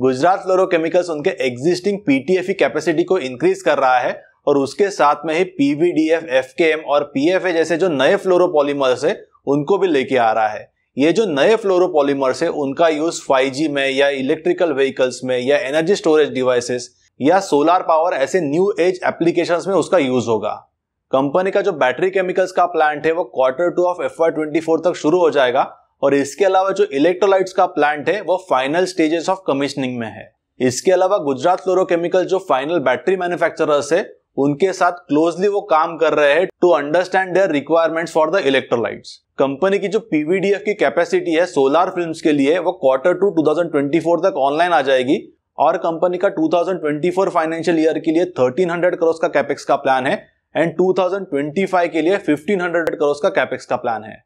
Gujarat fluorochemicals उनके existing PTF capacity को increase कर रहा है और उसके साथ में ही पीवीडीएफ एम और पीएफए जैसे जो नए फ्लोरोपोलीमर्स है उनको भी लेके आ रहा है ये जो नए फ्लोरोपोलीमर्स है उनका यूज 5G में या इलेक्ट्रिकल व्हीकल्स में या एनर्जी स्टोरेज डिवाइसेस या सोलार पावर ऐसे न्यू एज एप्लीकेशंस में उसका यूज होगा कंपनी का जो बैटरी केमिकल्स का प्लांट है वो quarter two of F twenty तक शुरू हो जाएगा और इसके अलावा जो इलेक्ट्रोलाइट्स का प्लांट है वो फाइनल स्टेजेस ऑफ कमिश्निंग में है इसके अलावा गुजरात फ्लोरोकेमिकल जो फाइनल बैटरी मैन्युफैक्चरर्स है उनके साथ क्लोजली वो काम कर रहे हैं to understand their requirements for the electrolytes company की जो पीवीडीएफ की कैपेसिटी है सोलार फिल्म के लिए वो क्वार्टर टू 2024 तक ऑनलाइन आ जाएगी और कंपनी का 2024 फाइनेंशियल ईयर के लिए 1300 करोड़ का कैपेक्स का प्लान है एंड 2025 के लिए 1500 करोड़ का कैपेक्स का प्लान है